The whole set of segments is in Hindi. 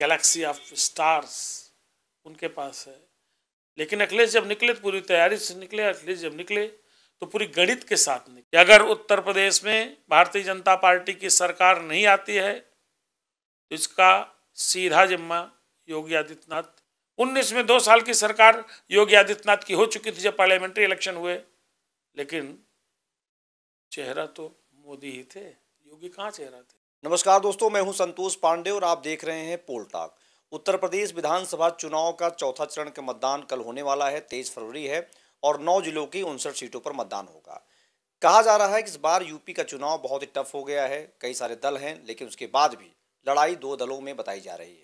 गैलेक्सी ऑफ स्टार्स उनके पास है लेकिन अखिलेश जब निकले तो पूरी तैयारी से निकले अखिलेश जब निकले तो पूरी गणित के साथ निकले अगर उत्तर प्रदेश में भारतीय जनता पार्टी की सरकार नहीं आती है तो इसका सीधा जिम्मा योगी आदित्यनाथ उन्नीस में दो साल की सरकार योगी आदित्यनाथ की हो चुकी थी जब पार्लियामेंट्री इलेक्शन हुए लेकिन चेहरा तो मोदी ही थे योगी कहाँ चेहरा थे नमस्कार दोस्तों मैं हूं संतोष पांडे और आप देख रहे हैं पोलटाक उत्तर प्रदेश विधानसभा चुनाव का चौथा चरण के मतदान कल होने वाला है तेईस फरवरी है और नौ जिलों की उनसठ सीटों पर मतदान होगा कहा जा रहा है कि इस बार यूपी का चुनाव बहुत ही टफ हो गया है कई सारे दल हैं लेकिन उसके बाद भी लड़ाई दो दलों में बताई जा रही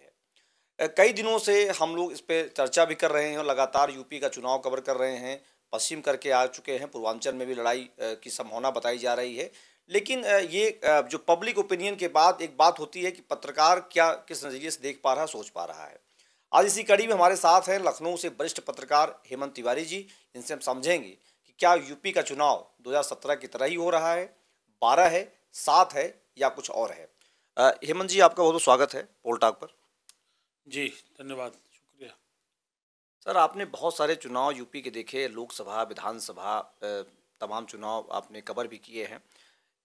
है कई दिनों से हम लोग इस पर चर्चा भी कर रहे हैं और लगातार यूपी का चुनाव कवर कर रहे हैं पश्चिम करके आ चुके हैं पूर्वांचल में भी लड़ाई की संभावना बताई जा रही है लेकिन ये जो पब्लिक ओपिनियन के बाद एक बात होती है कि पत्रकार क्या किस नज़रिए से देख पा रहा है सोच पा रहा है आज इसी कड़ी में हमारे साथ हैं लखनऊ से वरिष्ठ पत्रकार हेमंत तिवारी जी इनसे हम समझेंगे कि क्या यूपी का चुनाव 2017 की तरह ही हो रहा है बारह है सात है या कुछ और है हेमंत जी आपका बहुत बहुत स्वागत है पोलटाक पर जी धन्यवाद शुक्रिया सर आपने बहुत सारे चुनाव यूपी के देखे लोकसभा विधानसभा तमाम चुनाव आपने कवर भी किए हैं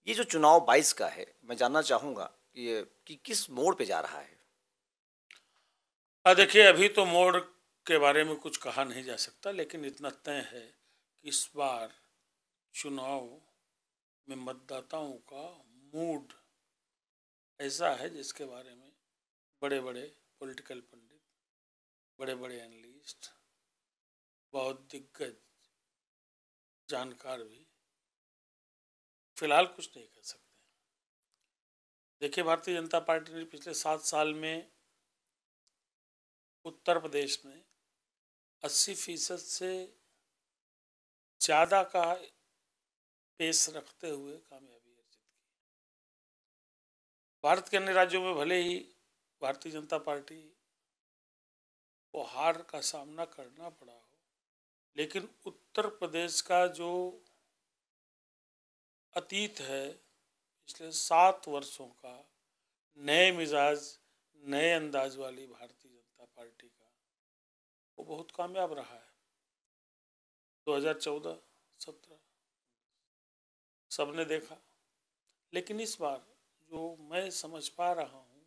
ये जो चुनाव बाईस का है मैं जानना चाहूँगा कि ये कि किस मोड़ पे जा रहा है हाँ देखिए अभी तो मोड़ के बारे में कुछ कहा नहीं जा सकता लेकिन इतना तय है कि इस बार चुनाव में मतदाताओं का मूड ऐसा है जिसके बारे में बड़े बड़े पॉलिटिकल पंडित बड़े बड़े एनालिस्ट बहुत दिग्गज जानकार भी फिलहाल कुछ नहीं कर सकते देखिए भारतीय जनता पार्टी ने पिछले सात साल में उत्तर प्रदेश में अस्सी फीसद से ज़्यादा का पेश रखते हुए कामयाबी अर्जित की भारत के अन्य राज्यों में भले ही भारतीय जनता पार्टी को हार का सामना करना पड़ा हो लेकिन उत्तर प्रदेश का जो अतीत है पिछले सात वर्षों का नए मिजाज नए अंदाज वाली भारतीय जनता पार्टी का वो बहुत कामयाब रहा है 2014, 17 सबने देखा लेकिन इस बार जो मैं समझ पा रहा हूँ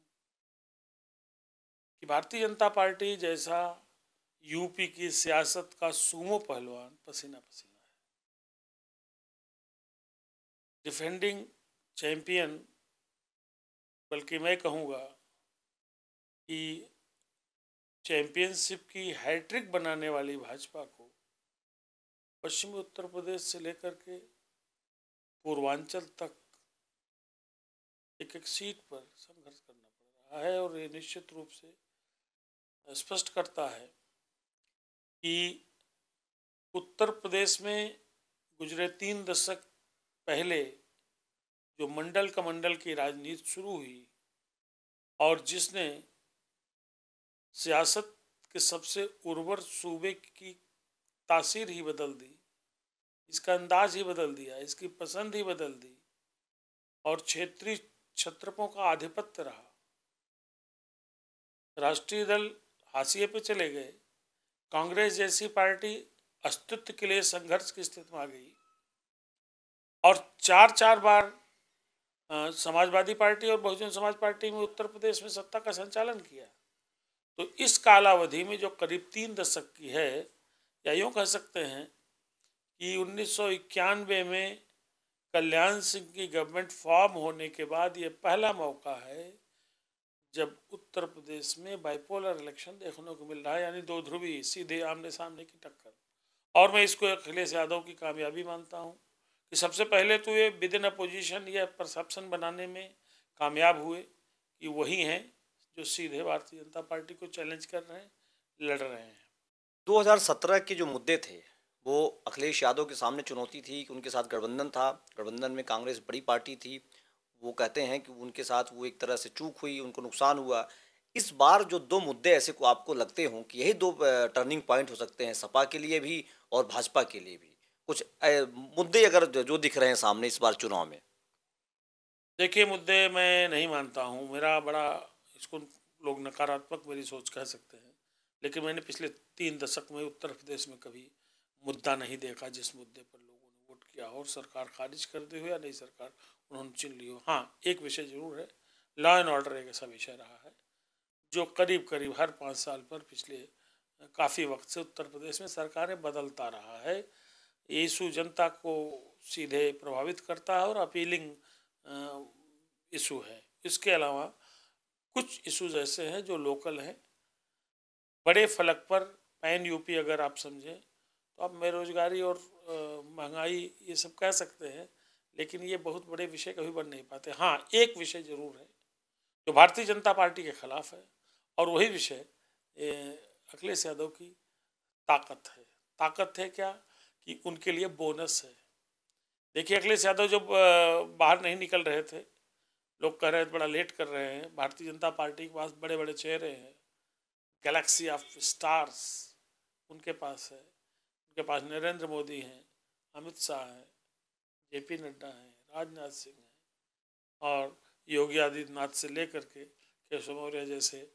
कि भारतीय जनता पार्टी जैसा यूपी की सियासत का सूमो पहलवान पसीना पसीना डिफेंडिंग चैंपियन बल्कि मैं कहूँगा कि चैम्पियनशिप की हैट्रिक बनाने वाली भाजपा को पश्चिमी उत्तर प्रदेश से लेकर के पूर्वांचल तक एक एक सीट पर संघर्ष करना पड़ रहा है और ये निश्चित रूप से स्पष्ट करता है कि उत्तर प्रदेश में गुजरे तीन दशक पहले जो मंडल कमंडल की राजनीति शुरू हुई और जिसने सियासत के सबसे उर्वर सूबे की तासीर ही बदल दी इसका अंदाज ही बदल दिया इसकी पसंद ही बदल दी और क्षेत्रीय क्षत्रपों का आधिपत्य रहा राष्ट्रीय दल हाशिए पे चले गए कांग्रेस जैसी पार्टी अस्तित्व के लिए संघर्ष की स्थिति में आ गई और चार चार बार समाजवादी पार्टी और बहुजन समाज पार्टी में उत्तर प्रदेश में सत्ता का संचालन किया तो इस कालावधि में जो करीब तीन दशक की है या यूँ कह सकते हैं कि उन्नीस में कल्याण सिंह की गवर्नमेंट फॉर्म होने के बाद ये पहला मौका है जब उत्तर प्रदेश में बाइपोलर इलेक्शन देखने को मिल रहा है यानी दो ध्रुवी सीधे आमने सामने की टक्कर और मैं इसको अखिलेश यादव की कामयाबी मानता हूँ कि सबसे पहले तो ये विद इन अपोजिशन या परसेप्शन बनाने में कामयाब हुए कि वही हैं जो सीधे भारतीय जनता पार्टी को चैलेंज कर रहे हैं लड़ रहे हैं 2017 के जो मुद्दे थे वो अखिलेश यादव के सामने चुनौती थी कि उनके साथ गठबंधन था गठबंधन में कांग्रेस बड़ी पार्टी थी वो कहते हैं कि उनके साथ वो एक तरह से चूक हुई उनको नुकसान हुआ इस बार जो दो मुद्दे ऐसे को आपको लगते हों कि यही दो टर्निंग पॉइंट हो सकते हैं सपा के लिए भी और भाजपा के लिए भी कुछ मुद्दे अगर जो दिख रहे हैं सामने इस बार चुनाव में देखिए मुद्दे मैं नहीं मानता हूँ मेरा बड़ा इसको लोग नकारात्मक मेरी सोच कह सकते हैं लेकिन मैंने पिछले तीन दशक में उत्तर प्रदेश में कभी मुद्दा नहीं देखा जिस मुद्दे पर लोगों ने वोट किया हो और सरकार खारिज कर दी हो या नई सरकार उन्होंने चुन ली हो हाँ एक विषय ज़रूर है लॉ एंड ऑर्डर एक ऐसा विषय रहा है जो करीब करीब हर पाँच साल पर पिछले काफ़ी वक्त से उत्तर प्रदेश में सरकारें बदलता रहा है यीशु जनता को सीधे प्रभावित करता है और अपीलिंग इशू है इसके अलावा कुछ इशूज ऐसे हैं जो लोकल हैं बड़े फलक पर पैन यूपी अगर आप समझें तो आप बेरोजगारी और महंगाई ये सब कह सकते हैं लेकिन ये बहुत बड़े विषय कभी बन नहीं पाते हाँ एक विषय जरूर है जो भारतीय जनता पार्टी के खिलाफ है और वही विषय अखिलेश यादव की ताकत है ताकत है क्या कि उनके लिए बोनस है देखिए अखिलेश यादव जब बाहर नहीं निकल रहे थे लोग कह रहे हैं बड़ा लेट कर रहे हैं भारतीय जनता पार्टी के पास बड़े बड़े चेहरे हैं गैलेक्सी ऑफ स्टार्स उनके पास है उनके पास नरेंद्र मोदी हैं अमित शाह हैं जे पी नड्डा हैं राजनाथ सिंह हैं और योगी आदित्यनाथ से लेकर के केशव मौर्य जैसे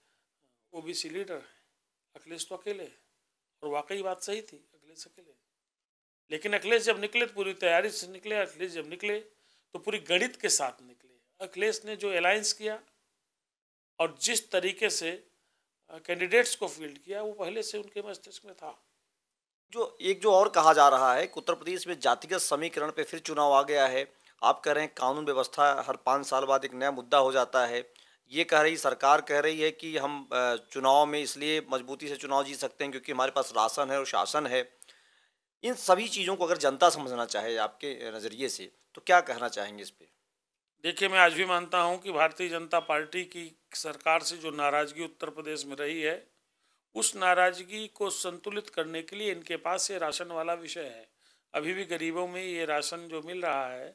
ओबीसी लीडर हैं अखिलेश तो अकेले हैं और वाकई बात सही थी अखिलेश अकेले हैं लेकिन अखिलेश जब निकले तो पूरी तैयारी से निकले अखिलेश जब निकले तो पूरी गणित के साथ निकले अखिलेश ने जो अलायंस किया और जिस तरीके से कैंडिडेट्स को फील्ड किया वो पहले से उनके मस्तिष्क में था जो एक जो और कहा जा रहा है कि उत्तर प्रदेश में जातिगत समीकरण पे फिर चुनाव आ गया है आप कह रहे हैं कानून व्यवस्था हर पाँच साल बाद एक नया मुद्दा हो जाता है ये कह रही सरकार कह रही है कि हम चुनाव में इसलिए मजबूती से चुनाव जीत सकते हैं क्योंकि हमारे पास राशन है और शासन है इन सभी चीज़ों को अगर जनता समझना चाहे आपके नज़रिए से तो क्या कहना चाहेंगे इस पर देखिए मैं आज भी मानता हूं कि भारतीय जनता पार्टी की सरकार से जो नाराज़गी उत्तर प्रदेश में रही है उस नाराज़गी को संतुलित करने के लिए इनके पास ये राशन वाला विषय है अभी भी गरीबों में ये राशन जो मिल रहा है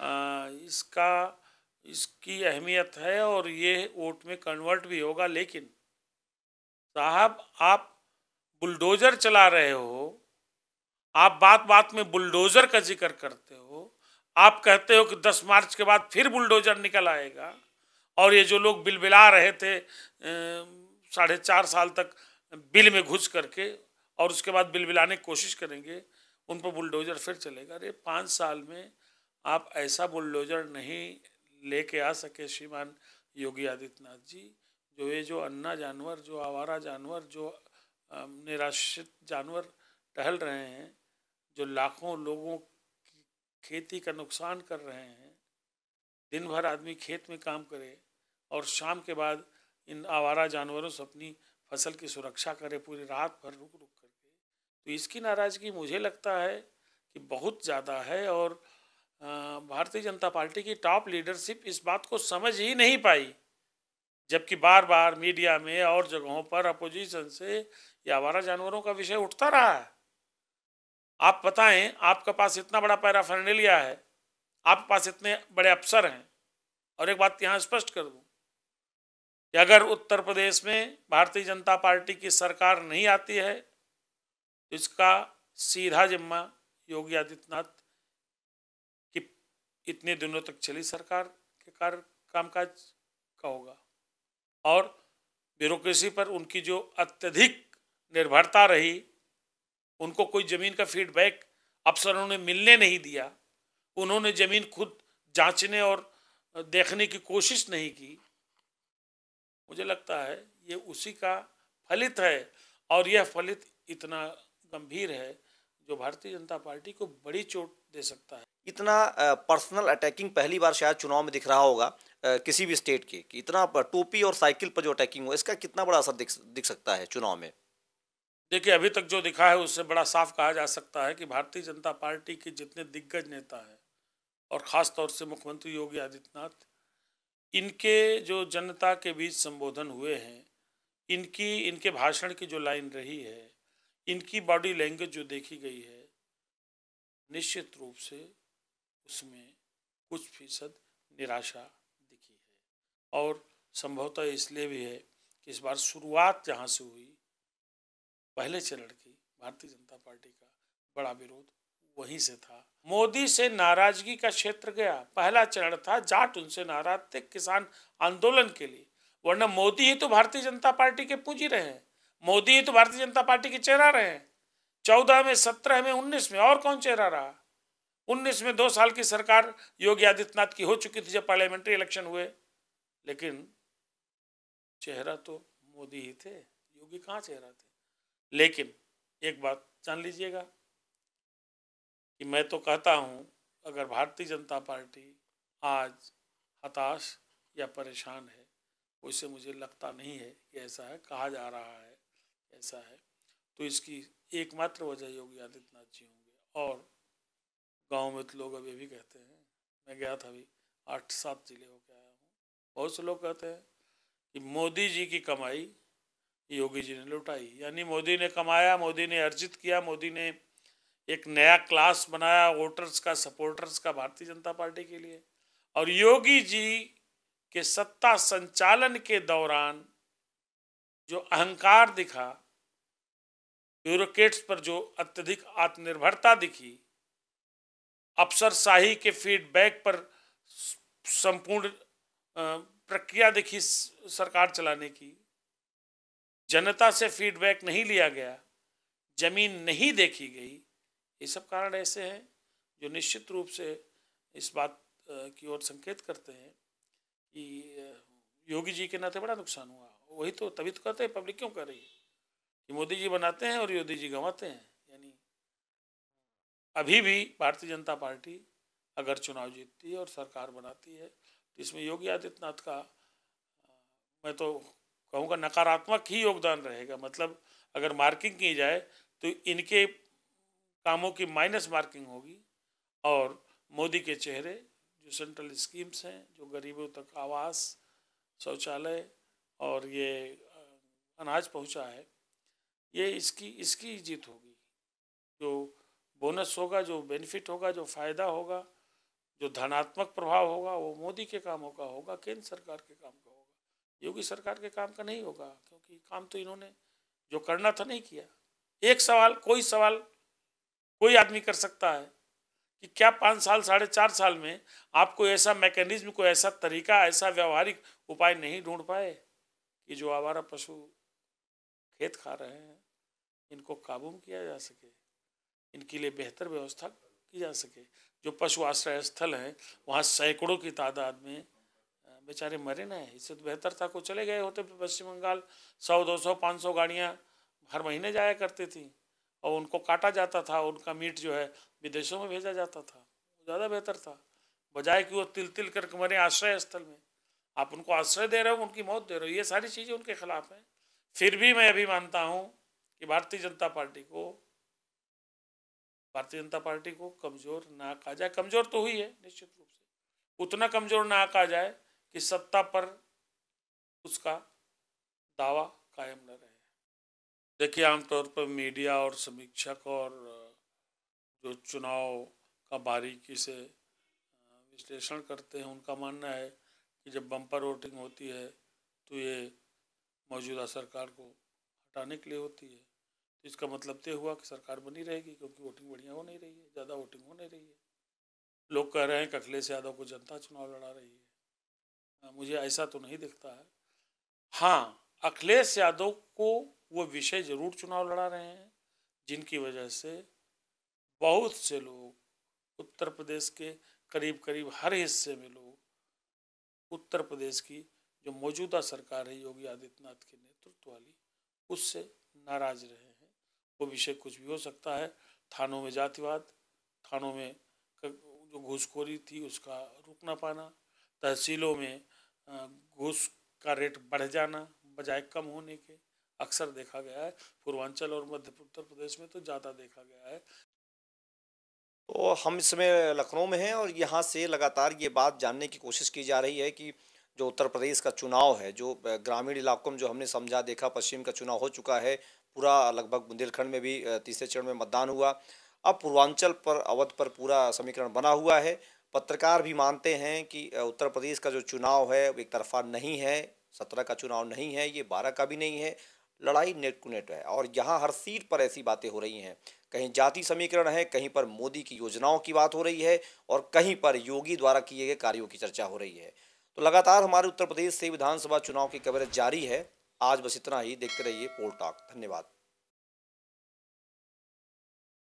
आ, इसका इसकी अहमियत है और ये वोट में कन्वर्ट भी होगा लेकिन साहब आप बुलडोज़र चला रहे हो आप बात बात में बुलडोज़र का जिक्र करते हो आप कहते हो कि 10 मार्च के बाद फिर बुलडोज़र निकल आएगा और ये जो लोग बिल बिला रहे थे साढ़े चार साल तक बिल में घुस करके और उसके बाद बिल बिलाने की कोशिश करेंगे उन पर बुलडोज़र फिर चलेगा अरे पाँच साल में आप ऐसा बुलडोज़र नहीं लेके आ सके श्रीमान योगी आदित्यनाथ जी जो ये जो अन्ना जानवर जो आवारा जानवर जो निराश्रित जानवर टहल रहे हैं जो लाखों लोगों की खेती का नुकसान कर रहे हैं दिन भर आदमी खेत में काम करे और शाम के बाद इन आवारा जानवरों से अपनी फसल की सुरक्षा करे पूरी रात भर रुक रुक करके तो इसकी नाराज़गी मुझे लगता है कि बहुत ज़्यादा है और भारतीय जनता पार्टी की टॉप लीडरशिप इस बात को समझ ही नहीं पाई जबकि बार बार मीडिया में और जगहों पर अपोजिशन से ये आवारा जानवरों का विषय उठता रहा है आप बताएं आपके पास इतना बड़ा पैराफर्नेलिया है आपके पास इतने बड़े अफसर हैं और एक बात यहाँ स्पष्ट कर दूँ कि अगर उत्तर प्रदेश में भारतीय जनता पार्टी की सरकार नहीं आती है तो इसका सीधा जिम्मा योगी आदित्यनाथ की इतने दिनों तक चली सरकार के कार्य कामकाज का होगा और ब्यूरोसी पर उनकी जो अत्यधिक निर्भरता रही उनको कोई ज़मीन का फीडबैक अफसरों ने मिलने नहीं दिया उन्होंने ज़मीन खुद जांचने और देखने की कोशिश नहीं की मुझे लगता है ये उसी का फलित है और यह फलित इतना गंभीर है जो भारतीय जनता पार्टी को बड़ी चोट दे सकता है इतना पर्सनल अटैकिंग पहली बार शायद चुनाव में दिख रहा होगा किसी भी स्टेट के कि इतना टोपी और साइकिल पर जो अटैकिंग हुआ इसका कितना बड़ा असर दिख दिख सकता है चुनाव में देखिए अभी तक जो दिखा है उससे बड़ा साफ कहा जा सकता है कि भारतीय जनता पार्टी के जितने दिग्गज नेता हैं और ख़ास तौर से मुख्यमंत्री योगी आदित्यनाथ इनके जो जनता के बीच संबोधन हुए हैं इनकी इनके भाषण की जो लाइन रही है इनकी बॉडी लैंग्वेज जो देखी गई है निश्चित रूप से उसमें कुछ फीसद निराशा दिखी है और संभवतः इसलिए भी है कि इस बार शुरुआत जहाँ से हुई पहले चरण की भारतीय जनता पार्टी का बड़ा विरोध वहीं से था मोदी से नाराजगी का क्षेत्र गया पहला चरण था जाट उनसे नाराज थे किसान आंदोलन के लिए वरना मोदी ही तो भारतीय जनता पार्टी के पूंजी रहे हैं मोदी ही तो भारतीय जनता पार्टी के चेहरा रहे हैं चौदह में सत्रह में उन्नीस में और कौन चेहरा रहा उन्नीस में दो साल की सरकार योगी आदित्यनाथ की हो चुकी थी जब पार्लियामेंट्री इलेक्शन हुए लेकिन चेहरा तो मोदी ही थे योगी कहाँ चेहरा थे लेकिन एक बात जान लीजिएगा कि मैं तो कहता हूँ अगर भारतीय जनता पार्टी आज हताश या परेशान है उसे मुझे लगता नहीं है कि ऐसा है कहा जा रहा है ऐसा है तो इसकी एकमात्र वजह योगी आदित्यनाथ जी होंगे और गांव में तो लोग अभी भी कहते हैं मैं गया था अभी आठ सात जिले होकर आया हूँ बहुत से लोग कहते हैं कि मोदी जी की कमाई योगी जी ने लुटाई यानी मोदी ने कमाया मोदी ने अर्जित किया मोदी ने एक नया क्लास बनाया वोटर्स का सपोर्टर्स का भारतीय जनता पार्टी के लिए और योगी जी के सत्ता संचालन के दौरान जो अहंकार दिखा ब्यूरोट्स पर जो अत्यधिक आत्मनिर्भरता दिखी अफसरशाही के फीडबैक पर संपूर्ण प्रक्रिया दिखी सरकार चलाने की जनता से फीडबैक नहीं लिया गया जमीन नहीं देखी गई ये सब कारण ऐसे हैं जो निश्चित रूप से इस बात की ओर संकेत करते हैं कि योगी जी के नाते बड़ा नुकसान हुआ वही तो तभी तो कहते हैं पब्लिक क्यों कर रही है कि मोदी जी बनाते हैं और योगी जी गंवाते हैं यानी अभी भी भारतीय जनता पार्टी अगर चुनाव जीतती है और सरकार बनाती है तो इसमें योगी आदित्यनाथ का मैं तो उनका नकारात्मक ही योगदान रहेगा मतलब अगर मार्किंग की जाए तो इनके कामों की माइनस मार्किंग होगी और मोदी के चेहरे जो सेंट्रल स्कीम्स हैं जो गरीबों तक आवास शौचालय और ये अनाज पहुंचा है ये इसकी इसकी जीत होगी जो बोनस होगा जो बेनिफिट होगा जो फ़ायदा होगा जो धनात्मक प्रभाव होगा वो मोदी के कामों का होगा केंद्र सरकार के काम का होगा योगी सरकार के काम का नहीं होगा क्योंकि काम तो इन्होंने जो करना था नहीं किया एक सवाल कोई सवाल कोई आदमी कर सकता है कि क्या पाँच साल साढ़े चार साल में आपको ऐसा मैकेनिज्म कोई ऐसा तरीका ऐसा व्यवहारिक उपाय नहीं ढूंढ पाए कि जो आवारा पशु खेत खा रहे हैं इनको काबू में किया जा सके इनके लिए बेहतर व्यवस्था की जा सके जो पशु आश्रय स्थल हैं वहाँ सैकड़ों की तादाद में बेचारे मरे ना इससे तो बेहतर था को चले गए होते पश्चिम बंगाल सौ दो सौ पाँच सौ गाड़ियाँ हर महीने जाया करती थी और उनको काटा जाता था उनका मीट जो है विदेशों में भेजा जाता था ज़्यादा बेहतर था बजाय कि वो तिल तिल करके मरे आश्रय स्थल में आप उनको आश्रय दे रहे हो उनकी मौत दे रहे हो ये सारी चीज़ें उनके खिलाफ हैं फिर भी मैं अभी मानता हूँ कि भारतीय जनता पार्टी को भारतीय जनता पार्टी को कमज़ोर ना कहा जाए कमज़ोर तो हुई है निश्चित रूप से उतना कमज़ोर ना कहा जाए कि सत्ता पर उसका दावा कायम न रहे देखिए आमतौर पर मीडिया और समीक्षक और जो चुनाव का बारीकी से विश्लेषण करते हैं उनका मानना है कि जब बम्पर वोटिंग होती है तो ये मौजूदा सरकार को हटाने के लिए होती है तो इसका मतलब तो हुआ कि सरकार बनी रहेगी क्योंकि वोटिंग बढ़िया हो नहीं रही है ज़्यादा वोटिंग हो नहीं रही है लोग कह रहे हैं कि अखिलेश यादव को जनता चुनाव लड़ा रही है मुझे ऐसा तो नहीं दिखता है हाँ अखिलेश यादव को वो विषय जरूर चुनाव लड़ा रहे हैं जिनकी वजह से बहुत से लोग उत्तर प्रदेश के करीब करीब हर हिस्से में लोग उत्तर प्रदेश की जो मौजूदा सरकार है योगी आदित्यनाथ के नेतृत्व वाली उससे नाराज रहे हैं वो विषय कुछ भी हो सकता है थानों में जातिवाद थानों में जो घुसखोरी थी उसका रुक ना पाना तहसीलों में घूस का रेट बढ़ जाना बजाय कम होने के अक्सर देखा गया है पूर्वांचल और मध्य उत्तर प्रदेश में तो ज़्यादा देखा गया है तो हम इसमें लखनऊ में हैं और यहाँ से लगातार ये बात जानने की कोशिश की जा रही है कि जो उत्तर प्रदेश का चुनाव है जो ग्रामीण इलाकों में जो हमने समझा देखा पश्चिम का चुनाव हो चुका है पूरा लगभग बुंदेलखंड में भी तीसरे चरण में मतदान हुआ अब पूर्वांचल पर अवध पर पूरा समीकरण बना हुआ है पत्रकार भी मानते हैं कि उत्तर प्रदेश का जो चुनाव है एक तरफा नहीं है सत्रह का चुनाव नहीं है ये बारह का भी नहीं है लड़ाई नेट टू नेट है और यहाँ हर सीट पर ऐसी बातें हो रही हैं कहीं जाति समीकरण है कहीं पर मोदी की योजनाओं की बात हो रही है और कहीं पर योगी द्वारा किए गए कार्यों की चर्चा हो रही है तो लगातार हमारे उत्तर प्रदेश से विधानसभा चुनाव की कवरेज जारी है आज बस इतना ही देखते रहिए पोल टॉक धन्यवाद